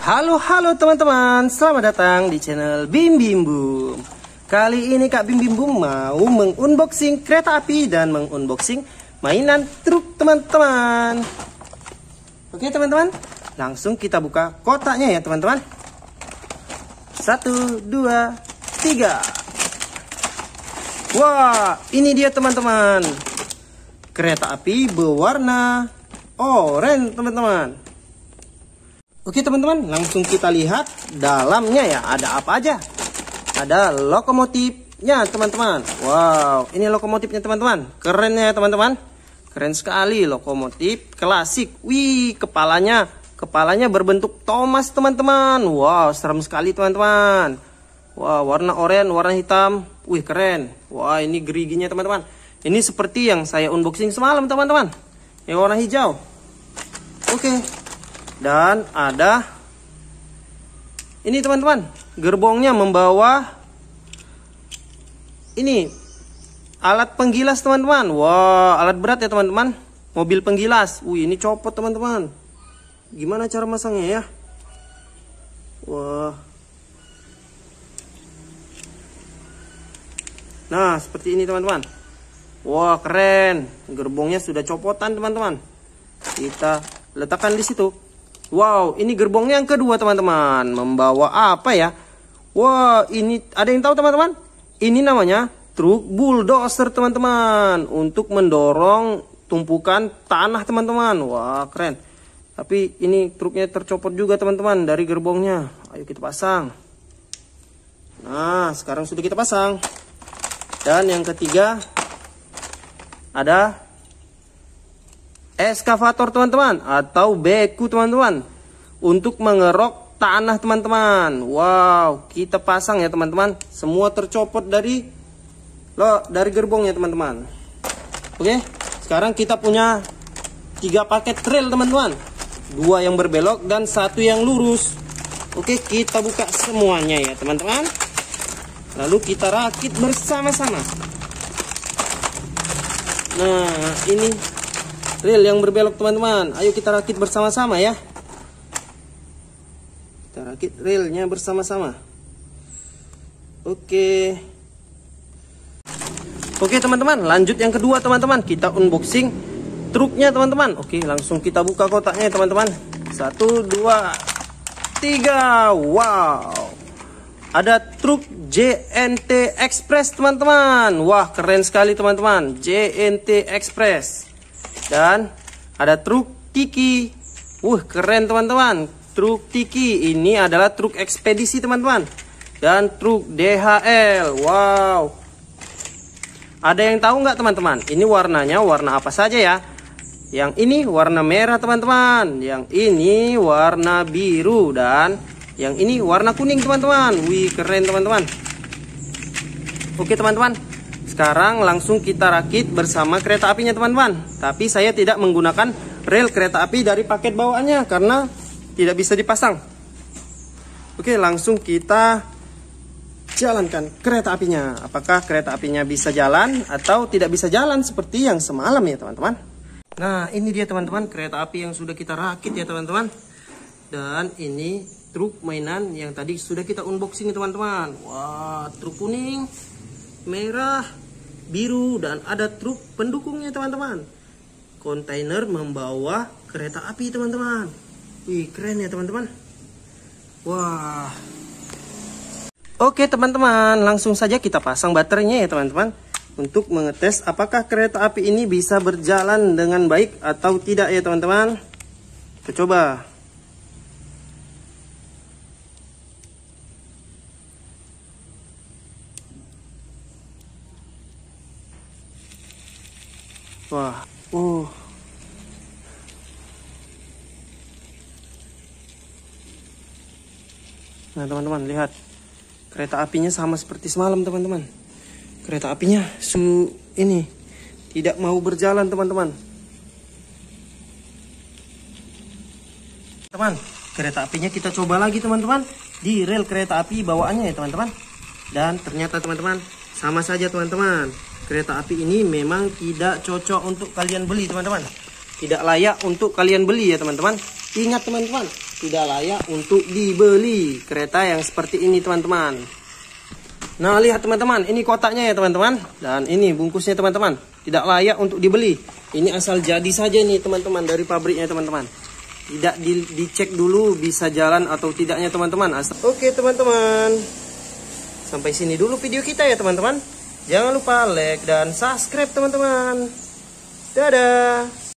Halo halo teman-teman, selamat datang di channel Bim Bim Boom. Kali ini Kak Bim Bim Boom mau mengunboxing kereta api dan mengunboxing mainan truk teman-teman. Oke teman-teman, langsung kita buka kotaknya ya teman-teman. Satu, dua, tiga. Wah, ini dia teman-teman. Kereta api berwarna orange teman-teman. Oke teman-teman, langsung kita lihat dalamnya ya ada apa aja. Ada lokomotifnya teman-teman. Wow, ini lokomotifnya teman-teman. Keren ya teman-teman. Keren sekali lokomotif klasik. Wih, kepalanya kepalanya berbentuk Thomas teman-teman. Wow, serem sekali teman-teman. wow, warna oranye, warna hitam. Wih, keren. Wah, ini geriginya teman-teman. Ini seperti yang saya unboxing semalam teman-teman. Yang warna hijau. Oke, dan ada ini teman-teman gerbongnya membawa ini alat penggilas teman-teman wah alat berat ya teman-teman mobil penggilas wih ini copot teman-teman gimana cara masangnya ya wah nah seperti ini teman-teman wah keren gerbongnya sudah copotan teman-teman kita letakkan di situ Wow, ini gerbongnya yang kedua teman-teman. Membawa apa ya? Wah, wow, ini ada yang tahu teman-teman? Ini namanya truk bulldozer teman-teman untuk mendorong tumpukan tanah teman-teman. Wah, keren. Tapi ini truknya tercopot juga teman-teman dari gerbongnya. Ayo kita pasang. Nah, sekarang sudah kita pasang. Dan yang ketiga ada Eskavator teman-teman atau beku teman-teman untuk mengerok tanah teman-teman. Wow, kita pasang ya teman-teman. Semua tercopot dari lo dari gerbong ya teman-teman. Oke, sekarang kita punya tiga paket trail teman-teman. Dua yang berbelok dan satu yang lurus. Oke, kita buka semuanya ya teman-teman. Lalu kita rakit bersama-sama. Nah, ini Rel yang berbelok teman-teman. Ayo kita rakit bersama-sama ya. Kita rakit relnya bersama-sama. Oke. Oke teman-teman, lanjut yang kedua teman-teman. Kita unboxing truknya teman-teman. Oke, langsung kita buka kotaknya teman-teman. Satu, dua, tiga. Wow ada truk JNT Express teman-teman wah keren sekali teman-teman JNT Express dan ada truk Tiki. Wuh, keren teman-teman. Truk Tiki ini adalah truk ekspedisi teman-teman. Dan truk DHL. Wow. Ada yang tahu nggak teman-teman? Ini warnanya warna apa saja ya? Yang ini warna merah teman-teman. Yang ini warna biru dan yang ini warna kuning teman-teman. Wih, keren teman-teman. Oke teman-teman. Sekarang langsung kita rakit bersama kereta apinya teman-teman. Tapi saya tidak menggunakan rel kereta api dari paket bawaannya karena tidak bisa dipasang. Oke, langsung kita jalankan kereta apinya. Apakah kereta apinya bisa jalan atau tidak bisa jalan seperti yang semalam ya teman-teman. Nah, ini dia teman-teman kereta api yang sudah kita rakit ya teman-teman. Dan ini truk mainan yang tadi sudah kita unboxing ya teman-teman. Wah, truk kuning, merah, biru dan ada truk pendukungnya teman-teman. Kontainer membawa kereta api teman-teman. Wih keren ya teman-teman. Wah. Oke teman-teman langsung saja kita pasang baterainya ya teman-teman. Untuk mengetes apakah kereta api ini bisa berjalan dengan baik atau tidak ya teman-teman. Kita coba. Wah, uh. Nah, teman-teman, lihat. Kereta apinya sama seperti semalam, teman-teman. Kereta apinya su ini tidak mau berjalan, teman-teman. Teman, kereta apinya kita coba lagi, teman-teman. Di rel kereta api bawaannya ya, teman-teman. Dan ternyata, teman-teman, sama saja, teman-teman kereta api ini memang tidak cocok untuk kalian beli teman-teman tidak layak untuk kalian beli ya teman-teman ingat teman-teman tidak layak untuk dibeli kereta yang seperti ini teman-teman nah lihat teman-teman ini kotaknya ya teman-teman dan ini bungkusnya teman-teman tidak layak untuk dibeli ini asal jadi saja nih teman-teman dari pabriknya teman-teman tidak di, dicek dulu bisa jalan atau tidaknya teman-teman oke teman-teman sampai sini dulu video kita ya teman-teman Jangan lupa like dan subscribe teman-teman. Dadah.